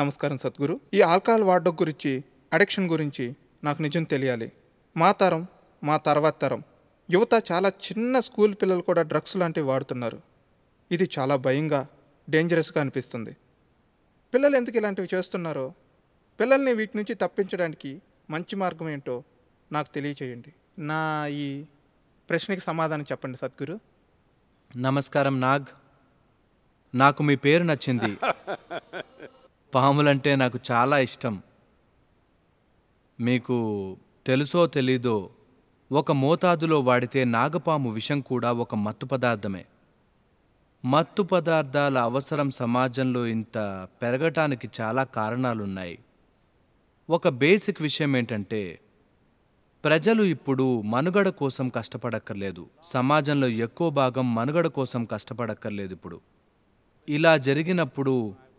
నమస్కారం సద్గురు ఈ ఆల్కహాల్ వాడడం గురించి అడిక్షన్ గురించి నాకు నిజం తెలియాలి మా తరం మా తర్వాత తరం యువత చాలా చిన్న స్కూల్ పిల్లలు కూడా డ్రగ్స్ లాంటివి వాడుతున్నారు ఇది చాలా భయంగా డేంజరస్గా అనిపిస్తుంది పిల్లలు ఎందుకు ఇలాంటివి చేస్తున్నారో పిల్లల్ని వీటి నుంచి తప్పించడానికి మంచి మార్గం ఏంటో నాకు తెలియచేయండి నా ఈ ప్రశ్నకి సమాధానం చెప్పండి సద్గురు నమస్కారం నాగ్ నాకు మీ పేరు నచ్చింది పాములంటే నాకు చాలా ఇష్టం మీకు తెలుసో తెలీదో ఒక మోతాదులో వాడితే నాగపాము విషం కూడా ఒక మత్తు పదార్థమే మత్తు పదార్థాల అవసరం సమాజంలో ఇంత పెరగటానికి చాలా కారణాలున్నాయి ఒక బేసిక్ విషయం ఏంటంటే ప్రజలు ఇప్పుడు మనుగడ కోసం కష్టపడక్కర్లేదు సమాజంలో ఎక్కువ భాగం మనుగడ కోసం కష్టపడక్కర్లేదు ఇప్పుడు ఇలా జరిగినప్పుడు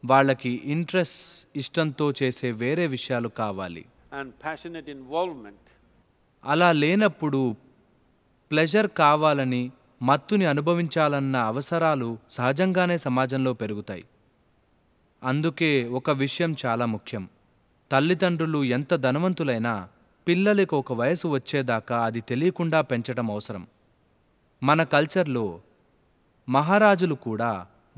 వాళ్ళకి ఇంట్రెస్ట్ ఇష్టంతో చేసే వేరే విషయాలు కావాలి అండ్ అలా లేనప్పుడు ప్లెజర్ కావాలని మత్తుని అనుభవించాలన్న అవసరాలు సహజంగానే సమాజంలో పెరుగుతాయి అందుకే ఒక విషయం చాలా ముఖ్యం తల్లిదండ్రులు ఎంత ధనవంతులైనా పిల్లలకు ఒక వయసు వచ్చేదాకా అది తెలియకుండా పెంచడం అవసరం మన కల్చర్లో మహారాజులు కూడా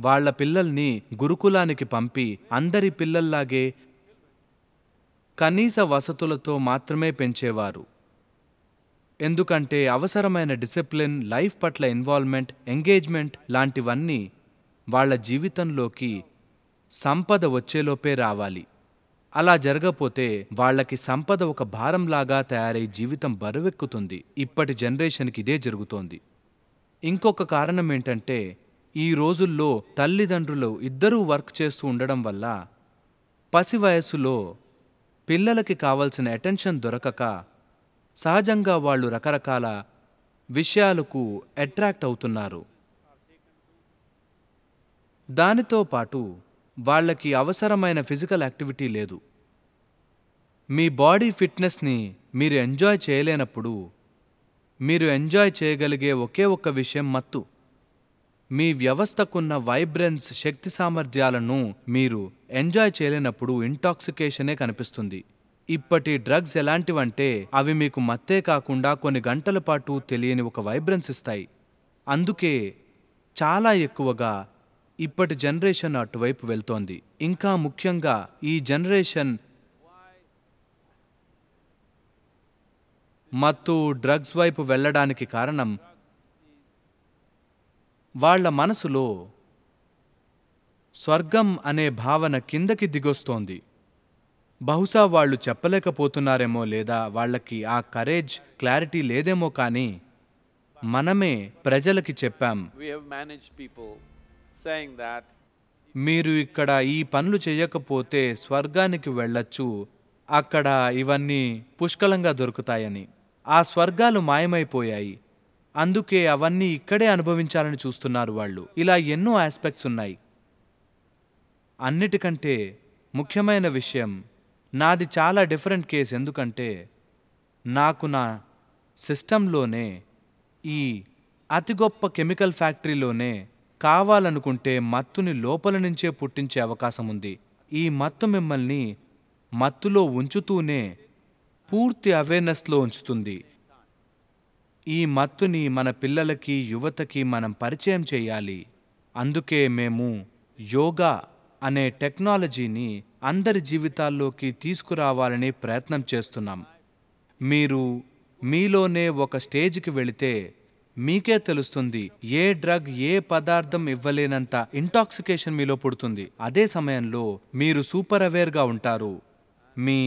వాళ్ల పిల్లల్ని గురుకులానికి పంపి అందరి పిల్లల్లాగే కనీస వసతులతో మాత్రమే పెంచేవారు ఎందుకంటే అవసరమైన డిసిప్లిన్ లైఫ్ పట్ల ఇన్వాల్వ్మెంట్ ఎంగేజ్మెంట్ లాంటివన్నీ వాళ్ల జీవితంలోకి సంపద వచ్చేలోపే రావాలి అలా జరగపోతే వాళ్లకి సంపద ఒక భారంలాగా తయారై జీవితం బరువెక్కుతుంది ఇప్పటి జనరేషన్కి ఇదే జరుగుతోంది ఇంకొక కారణం ఏంటంటే ఈ రోజుల్లో తల్లిదండ్రులు ఇద్దరూ వర్క్ చేస్తూ ఉండడం వల్ల పసి వయస్సులో పిల్లలకి కావలసిన అటెన్షన్ దొరకక సహజంగా వాళ్ళు రకరకాల విషయాలకు అట్రాక్ట్ అవుతున్నారు దానితో పాటు వాళ్ళకి అవసరమైన ఫిజికల్ యాక్టివిటీ లేదు మీ బాడీ ఫిట్నెస్ని మీరు ఎంజాయ్ చేయలేనప్పుడు మీరు ఎంజాయ్ చేయగలిగే ఒకే ఒక్క విషయం మత్తు మీ వ్యవస్థకున్న వైబ్రెన్స్ శక్తి సామర్థ్యాలను మీరు ఎంజాయ్ చేయలేనప్పుడు ఇంటాక్సికేషనే కనిపిస్తుంది ఇప్పటి డ్రగ్స్ ఎలాంటివంటే అవి మీకు మత్తే కాకుండా కొన్ని గంటల పాటు తెలియని ఒక వైబ్రెన్స్ ఇస్తాయి అందుకే చాలా ఎక్కువగా ఇప్పటి జనరేషన్ అటువైపు వెళ్తోంది ఇంకా ముఖ్యంగా ఈ జనరేషన్ మత్తు డ్రగ్స్ వైపు వెళ్ళడానికి కారణం వాళ్ల మనసులో స్వర్గం అనే భావన కిందకి దిగొస్తోంది బహుశా వాళ్ళు చెప్పలేకపోతున్నారేమో లేదా వాళ్ళకి ఆ కరేజ్ క్లారిటీ లేదేమో కానీ మనమే ప్రజలకి చెప్పాం మీరు ఇక్కడ ఈ పనులు చేయకపోతే స్వర్గానికి వెళ్ళొచ్చు అక్కడ ఇవన్నీ పుష్కలంగా దొరుకుతాయని ఆ స్వర్గాలు మాయమైపోయాయి అందుకే అవన్నీ ఇక్కడే అనుభవించాలని చూస్తున్నారు వాళ్ళు ఇలా ఎన్నో ఆస్పెక్ట్స్ ఉన్నాయి అన్నిటికంటే ముఖ్యమైన విషయం నాది చాలా డిఫరెంట్ కేస్ ఎందుకంటే నాకు నా సిస్టంలోనే ఈ అతి గొప్ప కెమికల్ ఫ్యాక్టరీలోనే కావాలనుకుంటే మత్తుని లోపల నుంచే పుట్టించే అవకాశం ఉంది ఈ మత్తు మిమ్మల్ని మత్తులో ఉంచుతూనే పూర్తి అవేర్నెస్లో ఉంచుతుంది ఈ మత్తుని మన పిల్లలకి యువతకి మనం పరిచయం చేయాలి అందుకే మేము యోగా అనే టెక్నాలజీని అందరి జీవితాల్లోకి తీసుకురావాలని ప్రయత్నం చేస్తున్నాం మీరు మీలోనే ఒక స్టేజ్కి వెళితే మీకే తెలుస్తుంది ఏ డ్రగ్ ఏ పదార్థం ఇవ్వలేనంత ఇంటాక్సికేషన్ మీలో పుడుతుంది అదే సమయంలో మీరు సూపర్ అవేర్గా ఉంటారు మీ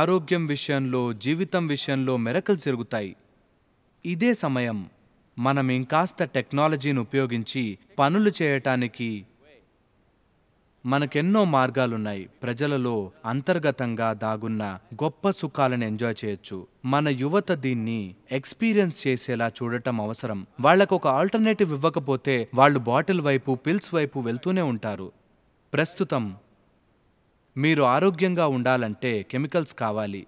ఆరోగ్యం విషయంలో జీవితం విషయంలో మెరకలు జరుగుతాయి ఇదే సమయం మనం ఇంకాస్త టెక్నాలజీని ఉపయోగించి పనులు చేయటానికి మనకెన్నో మార్గాలున్నాయి ప్రజలలో అంతర్గతంగా దాగున్న గొప్ప సుఖాలను ఎంజాయ్ చేయొచ్చు మన యువత దీన్ని ఎక్స్పీరియన్స్ చేసేలా చూడటం అవసరం వాళ్ళకు ఒక ఆల్టర్నేటివ్ ఇవ్వకపోతే వాళ్ళు బాటిల్ వైపు పిల్స్ వైపు వెళ్తూనే ఉంటారు ప్రస్తుతం మీరు ఆరోగ్యంగా ఉండాలంటే కెమికల్స్ కావాలి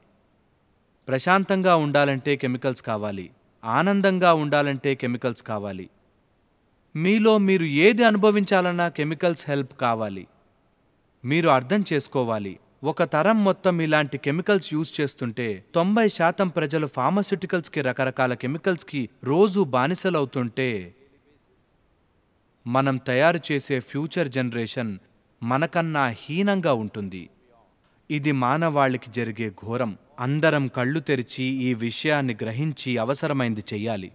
ప్రశాంతంగా ఉండాలంటే కెమికల్స్ కావాలి ఆనందంగా ఉండాలంటే కెమికల్స్ కావాలి మీలో మీరు ఏది అనుభవించాలన్నా కెమికల్స్ హెల్ప్ కావాలి మీరు అర్థం చేసుకోవాలి ఒక తరం మొత్తం ఇలాంటి కెమికల్స్ యూజ్ చేస్తుంటే తొంభై శాతం ప్రజలు ఫార్మస్యూటికల్స్కి రకరకాల కెమికల్స్కి రోజు బానిసలవుతుంటే మనం తయారు చేసే ఫ్యూచర్ జనరేషన్ మనకన్నా హీనంగా ఉంటుంది ఇది మానవాళికి జరిగే ఘోరం అందరం కళ్ళు తెరిచి ఈ విషయాన్ని గ్రహించి అవసరమైంది చెయ్యాలి